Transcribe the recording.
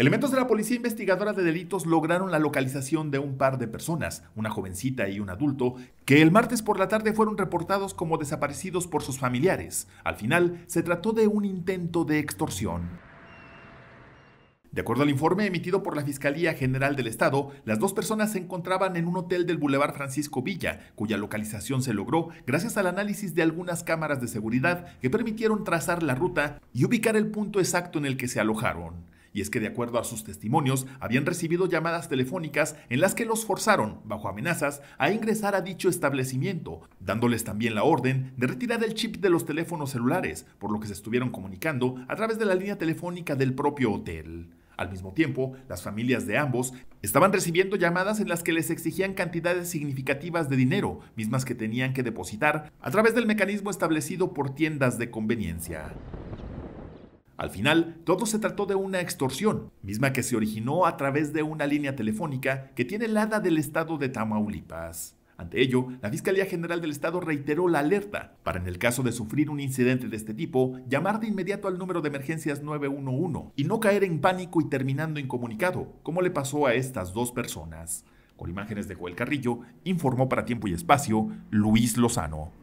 Elementos de la Policía Investigadora de Delitos lograron la localización de un par de personas, una jovencita y un adulto, que el martes por la tarde fueron reportados como desaparecidos por sus familiares. Al final, se trató de un intento de extorsión. De acuerdo al informe emitido por la Fiscalía General del Estado, las dos personas se encontraban en un hotel del Boulevard Francisco Villa, cuya localización se logró gracias al análisis de algunas cámaras de seguridad que permitieron trazar la ruta y ubicar el punto exacto en el que se alojaron. Y es que de acuerdo a sus testimonios, habían recibido llamadas telefónicas en las que los forzaron, bajo amenazas, a ingresar a dicho establecimiento, dándoles también la orden de retirar el chip de los teléfonos celulares, por lo que se estuvieron comunicando a través de la línea telefónica del propio hotel. Al mismo tiempo, las familias de ambos estaban recibiendo llamadas en las que les exigían cantidades significativas de dinero, mismas que tenían que depositar a través del mecanismo establecido por tiendas de conveniencia. Al final, todo se trató de una extorsión, misma que se originó a través de una línea telefónica que tiene el hada del estado de Tamaulipas. Ante ello, la Fiscalía General del Estado reiteró la alerta para, en el caso de sufrir un incidente de este tipo, llamar de inmediato al número de emergencias 911 y no caer en pánico y terminando incomunicado, como le pasó a estas dos personas. Con imágenes de Joel Carrillo, informó para Tiempo y Espacio Luis Lozano.